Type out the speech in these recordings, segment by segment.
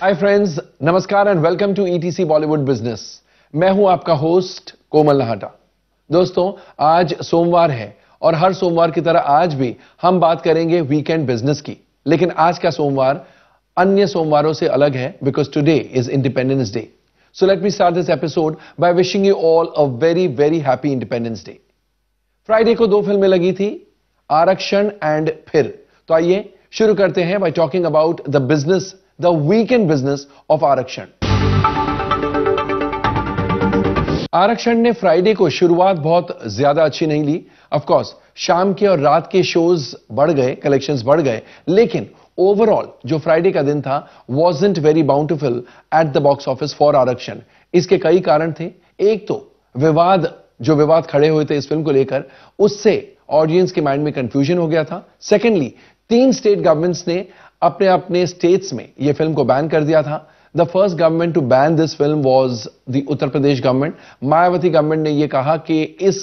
हाय friends नमस्कार and welcome to ETC Bollywood business मैं हूं आपका होस्ट कोमल लहाटा दोस्तों आज सोमवार है और हर सोमवार की तरह आज भी हम बात करेंगे वीकेंड बिजनेस की लेकिन आज का सोमवार अन्य सोमवारों से अलग है because today is Independence Day so let me start this episode by wishing you all a very very happy independence Day Friday को दो फिल्में लगी थी आरक्षण एंड फिर तो आइए शुरू करते हैं by talking about the business the weekend business of Aarakshan Aarakshan ने फ्राइडे को शुरुआत बहुत ज्यादा अच्छी नहीं ली ऑफकोर्स शाम के और रात के शोज बढ़ गए कलेक्शंस बढ़ गए लेकिन ओवरऑल जो फ्राइडे का दिन था was it very bountiful at the box office for Aarakshan इसके कई कारण थे एक तो विवाद जो विवाद खड़े हुए थे इस फिल्म को लेकर उससे ऑडियंस के माइंड में कंफ्यूजन हो गया था सेकेंडली तीन स्टेट गवर्नमेंट्स ने अपने अपने स्टेट्स में यह फिल्म को बैन कर दिया था the first government to ban this film was the Uttar Pradesh government Mayawati government ने यह कहा कि इस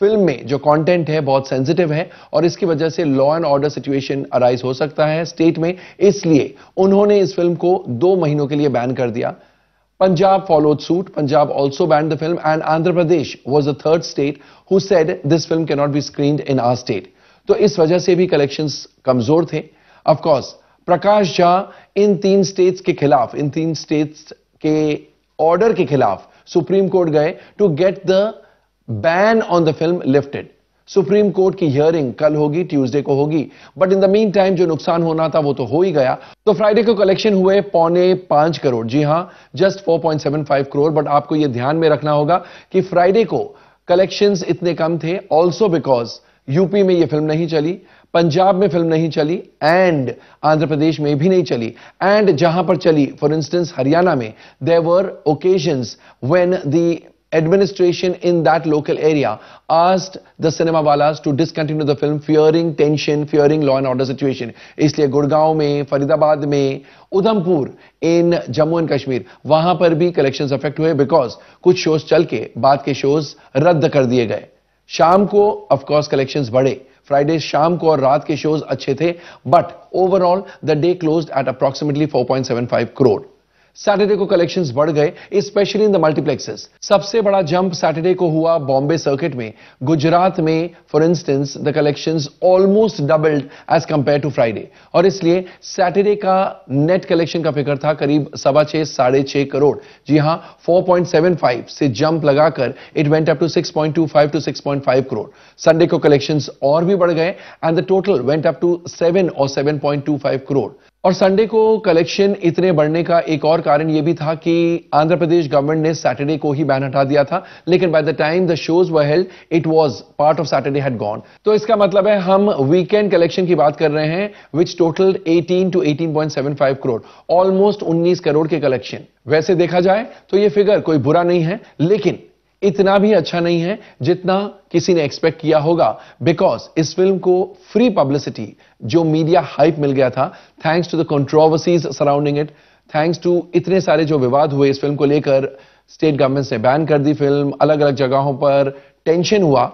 फिल्म में जो कंटेंट है बहुत सेंसिटिव है और इसकी वजह से law and order situation arise हो सकता है स्टेट में इसलिए उन्होंने इस फिल्म को दो महीनों के लिए बैन कर दिया follow suit Punjab Punjab ban the film and Andhra Pradesh Pradesh the third state who said this film film not be screen in our state तो इस वजह से भी कलेक्शंस कमजोर थे ऑफ कोर्स प्रकाश झा इन तीन स्टेट्स के खिलाफ इन तीन स्टेट्स के ऑर्डर के खिलाफ सुप्रीम कोर्ट गए to get the ban on the film lifted Supreme Court की हियरिंग कल होगी ट्यूसडे को होगी but in the meantime जो नुकसान होना था वो तो हो ही गया तो फ्राइडे को कलेक्शन हुए पौने पांच करोड़ जी हां जस्ट 4.75 करोड़ बट आपको ये ध्यान में रखना होगा कि फ्राइडे को कलेक्शंस इतने कम थे ऑल्सो बिकॉज यूपी में ये फिल्म नहीं चली पंजाब में फिल्म नहीं चली एंड आंध्र प्रदेश में भी नहीं चली एंड जहां पर चली फॉर इंस्टेंस हरियाणा में there were occasions when the administration in that local area asked the cinema वाला to discontinue the film fearing tension fearing law and order situation इसलिए गुड़गांव में फरीदाबाद में उधमपुर इन जम्मू एंड कश्मीर वहां पर भी कलेक्शंस अफेक्ट हुए बिकॉज कुछ शोज चल के बाद के शोज रद्द कर दिए गए शाम को ऑफकोर्स कलेक्शंस बढ़े फ्राइडे शाम को और रात के शोज अच्छे थे but overall the day close at approximately 4.75 crore Saturday को कलेक्शंस बढ़ गए स्पेशली इन द मल्टीप्लेक्सेस सबसे बड़ा जंप सैटरडे को हुआ बॉम्बे सर्किट में गुजरात में for instance the collections almost doubled as compare to Friday और इसलिए सैटरडे का नेट कलेक्शन का फिक्र था करीब सवा छह साढ़े छह करोड़ जी हां 4.75 से जंप लगाकर it went up to six to six crore Sunday को कलेक्शन और भी बढ़ गए and the total went up to seven और सेवन करोड़ और संडे को कलेक्शन इतने बढ़ने का एक और कारण यह भी था कि आंध्र प्रदेश गवर्नमेंट ने सैटरडे को ही बैन हटा दिया था लेकिन by the time the shows were held it was part of Saturday had gone तो इसका मतलब है हम वीकेंड कलेक्शन की बात कर रहे हैं which total 18 to 18.75 crore almost 19 crore के कलेक्शन वैसे देखा जाए तो ये फिगर कोई बुरा नहीं है लेकिन इतना भी अच्छा नहीं है जितना किसी ने एक्सपेक्ट किया होगा बिकॉज इस फिल्म को फ्री पब्लिसिटी जो मीडिया हाइप मिल गया था thanks to the controversies surrounding it thanks to इतने सारे जो विवाद हुए इस फिल्म को लेकर स्टेट गवर्नमेंट ने बैन कर दी फिल्म अलग अलग जगहों पर टेंशन हुआ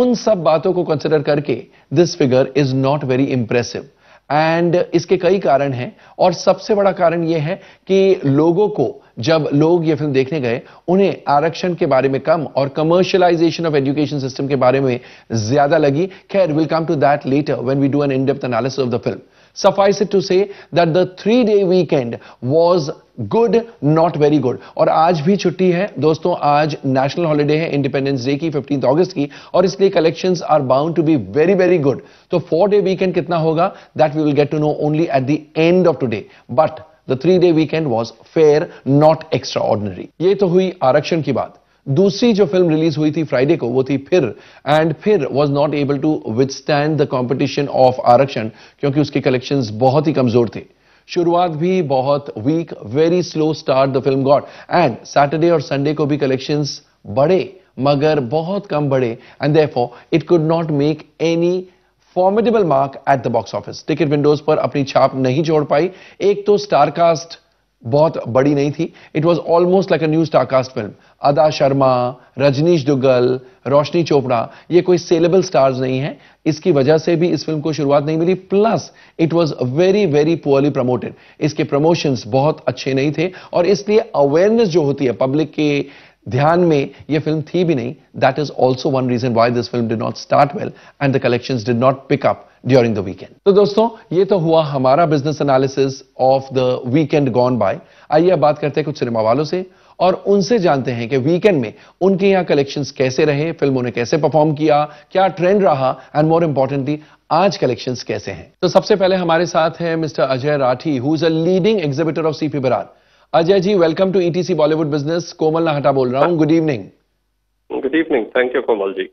उन सब बातों को कंसिडर करके this figure is not very impressive and इसके कई कारण हैं और सबसे बड़ा कारण यह है कि लोगों को जब लोग ये फिल्म देखने गए उन्हें आरक्षण के बारे में कम और कमर्शियलाइजेशन ऑफ एजुकेशन सिस्टम के बारे में ज्यादा लगी खैर will come to that later when we do an in analysis of the film suffice to say that the three day day weekend good not very good और आज भी छुट्टी है दोस्तों आज नेशनल हॉलीडे है इंडिपेंडेंस डे की fifteenth August की और इसलिए collection are bound to be very very good तो फोर डे वीकेंड कितना होगा that we will get to know only eight the end of today but the three day weekend was fair not extraordinary ये तो हुई आरक्षण की बात दूसरी जो फिल्म रिलीज हुई थी फ्राइडे को वो थी फिर एंड फिर was not able to withstand the competition of Aarakshan क्योंकि उसके कलेक्शन बहुत ही कमजोर थे शुरुआत भी बहुत weak very slow start the film got and Saturday और संडे को भी कलेक्शन बढ़े मगर बहुत कम बढ़े and therefore it could not make any formidable mark at the box office ticket windows पर अपनी छाप नहीं छोड़ पाई एक तो स्टारकास्ट बहुत बड़ी नहीं थी it was almost like a new star cast film Ada Sharma Rajneesh Duggal रोशनी चोपड़ा ये कोई सेलेबल स्टार्स नहीं है इसकी वजह से भी इस फिल्म को शुरुआत नहीं मिली plus it was very very poorly promoted इसके प्रमोशंस बहुत अच्छे नहीं थे और इसलिए अवेयरनेस जो होती है पब्लिक के ध्यान में ये फिल्म थी भी नहीं that is also one reason why this film did not start well and the collection did not pick up during the weekend तो दोस्तों ये तो हुआ हमारा business analysis of the weekend gone by आइए अब बात करते हैं कुछ सिनेमा वालों से और उनसे जानते हैं कि वीकेंड में उनके यहां कलेक्शन कैसे रहे फिल्मों ने कैसे परफॉर्म किया क्या ट्रेंड रहा एंड मोर इंपॉर्टेंटली आज कलेक्शन कैसे हैं तो सबसे पहले हमारे साथ है mister Ajay Rathi who is a leading exhibitor of CP Berar Ajay ji welcome to ETC Bollywood business Komal Nahta बोल रहा हूँ good evening good evening thank you Komal ji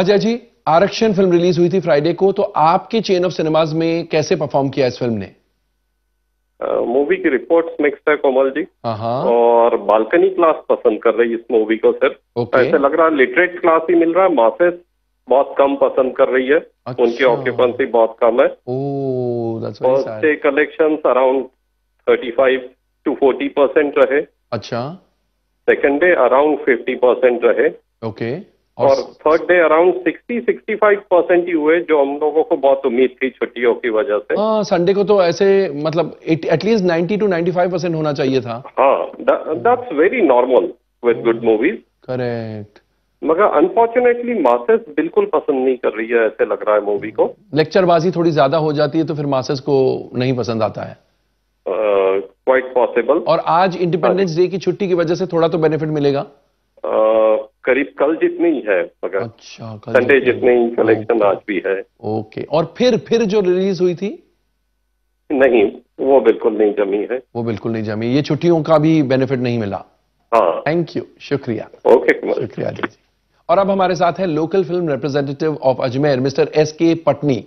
Ajay ji Aarakshan film release हुई थी फ्राइडे को तो आपके चेन ऑफ सिनेमाज में कैसे परफॉर्म किया इस फिल्म ने मूवी uh, की रिपोर्ट्स मिक्स है कोमल जी हाँ, हाँ. और बालकनी क्लास पसंद कर रही इस मूवी को सिर्फ okay. ऐसे लग रहा है लिटरेट क्लास ही मिल रहा है मासेस बहुत कम पसंद कर रही है अच्छा। उनकी ऑक्यूपेंसी बहुत कम है collection around thirty five to forty percent रहे अच्छा second day around fifty percent रहे ओके और third day around sixty sixty five percent ही हुए जो हम लोगों को बहुत उम्मीद थी छुट्टियों की वजह से हाँ संडे को तो ऐसे मतलब at least ninety to ninety five percent होना चाहिए था हाँ that's very normal with good movies correct मगर अनफॉर्चुनेटली मासेस बिल्कुल पसंद नहीं कर रही है ऐसे लग रहा है मूवी को लेक्चरबाजी थोड़ी ज्यादा हो जाती है तो फिर मासेस को नहीं पसंद आता है आ, क्वाइट पॉसिबल और आज इंडिपेंडेंस डे हाँ की छुट्टी की वजह से थोड़ा तो बेनिफिट मिलेगा करीब कल जितनी ही है मगर अच्छा संडे जितनी ही कलेक्शन आज भी है ओके और फिर फिर जो रिलीज हुई थी नहीं वो बिल्कुल नहीं जमी है वो बिल्कुल नहीं जमी ये छुट्टियों का भी बेनिफिट नहीं मिला हाँ थैंक यू शुक्रिया ओके शुक्रिया जी और अब हमारे साथ है local film representative of Ajmer mister S K Patni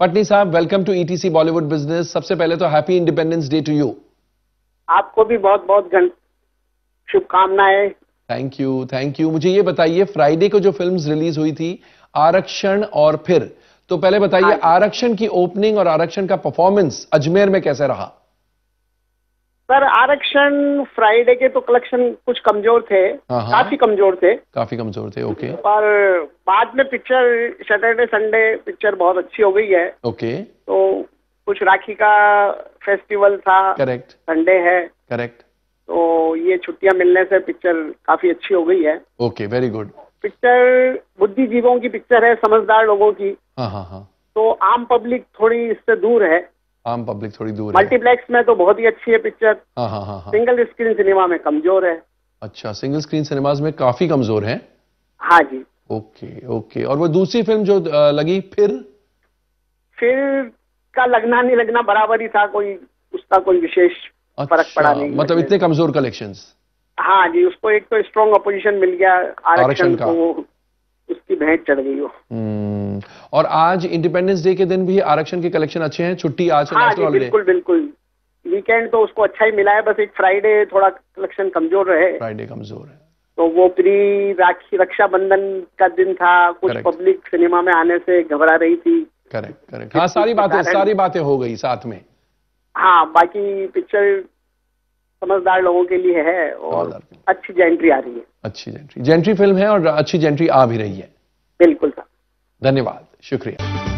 Patni साहब welcome to ETC Bollywood business सबसे पहले तो happy independence day to you आपको भी बहुत बहुत शुभकामनाएं थैंक यू थैंक यू मुझे ये बताइए फ्राइडे को जो फिल्म रिलीज हुई थी आरक्षण और फिर तो पहले बताइए हाँ आरक्षण की ओपनिंग और आरक्षण का परफॉर्मेंस अजमेर में कैसे रहा सर आरक्षण फ्राइडे के तो कलेक्शन कुछ कमजोर थे हाँ, हाँ। काफी कमजोर थे काफी कमजोर थे ओके पर बाद में पिक्चर सैटरडे संडे पिक्चर बहुत अच्छी हो गई है ओके तो कुछ राखी का फेस्टिवल था करेक्ट संडे है करेक्ट तो ये छुट्टियां मिलने से पिक्चर काफी अच्छी हो गई है ओके वेरी गुड पिक्चर बुद्धिजीवों की पिक्चर है समझदार लोगों की हाँ हाँ हाँ तो आम पब्लिक थोड़ी इससे दूर है आम पब्लिक थोड़ी दूर मल्टीप्लेक्स में तो बहुत ही अच्छी है पिक्चर हाँ हाँ हाँ सिंगल स्क्रीन सिनेमा में कमजोर है अच्छा सिंगल स्क्रीन सिनेमाज में काफी कमजोर है हाँ जी ओके ओके और वो दूसरी फिल्म जो लगी फिर फिर का लगना नहीं लगना बराबर ही था कोई उसका कोई विशेष अच्छा, फर्क पड़ा अच्छा, नहीं मतलब इतने कमजोर कलेक्शन हाँ जी उसको एक तो स्ट्रॉन्ग अपोजिशन मिल गया आरक्षण को उसकी भेंट चढ़ गई हो हम्म, और आज इंडिपेंडेंस डे के दिन भी आरक्षण के कलेक्शन अच्छे हैं छुट्टी आज हाँ, नेशनल बिल्कुल बिल्कुल वीकेंड तो उसको अच्छा ही मिला है बस एक फ्राइडे थोड़ा कलेक्शन कमजोर रहे फ्राइडे कमजोर है तो वो प्री राखी रक्षाबंधन का दिन था कुछ पब्लिक सिनेमा में आने से घबरा रही थी करेक्ट करेक्ट हाँ सारी बातें सारी बातें हो गई साथ में हाँ बाकी पिक्चर समझदार लोगों के लिए है और अच्छी जेंट्री आ रही है अच्छी जेंट्री जेंट्री फिल्म है और अच्छी जेंट्री आ भी रही है बिल्कुल सर धन्यवाद शुक्रिया